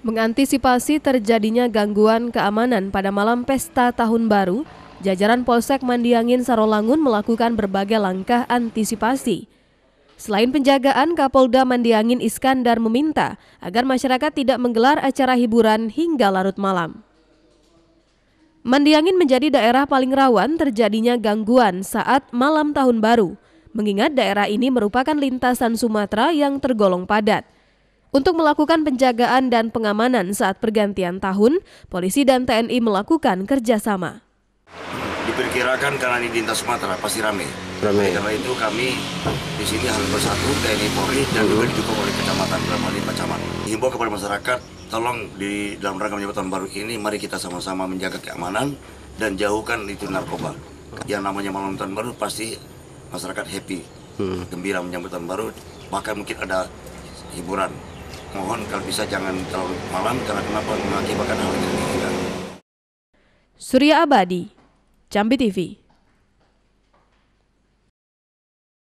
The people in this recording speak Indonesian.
Mengantisipasi terjadinya gangguan keamanan pada malam pesta tahun baru, jajaran Polsek Mandiangin Sarolangun melakukan berbagai langkah antisipasi. Selain penjagaan, Kapolda Mandiangin Iskandar meminta agar masyarakat tidak menggelar acara hiburan hingga larut malam. Mandiangin menjadi daerah paling rawan terjadinya gangguan saat malam tahun baru, mengingat daerah ini merupakan lintasan Sumatera yang tergolong padat. Untuk melakukan penjagaan dan pengamanan saat pergantian tahun, polisi dan TNI melakukan kerjasama. Diperkirakan karena ini di lintas Sumatera pasti ramai. Ramai. Karena itu kami di sini harus bersatu TNI Polri dan juga didukung oleh kecamatan dalam hal ini Pacaman. Himbau kepada masyarakat tolong di dalam rangka menyambut tahun baru ini mari kita sama-sama menjaga keamanan dan jauhkan itu narkoba. Yang namanya malam tahun baru pasti masyarakat happy, hmm. gembira menyambut tahun baru, bahkan mungkin ada hiburan mohon kalau bisa jangan terlalu malam karena kenapa mengakibatkan hal yang Surya Abadi, Jambi TV.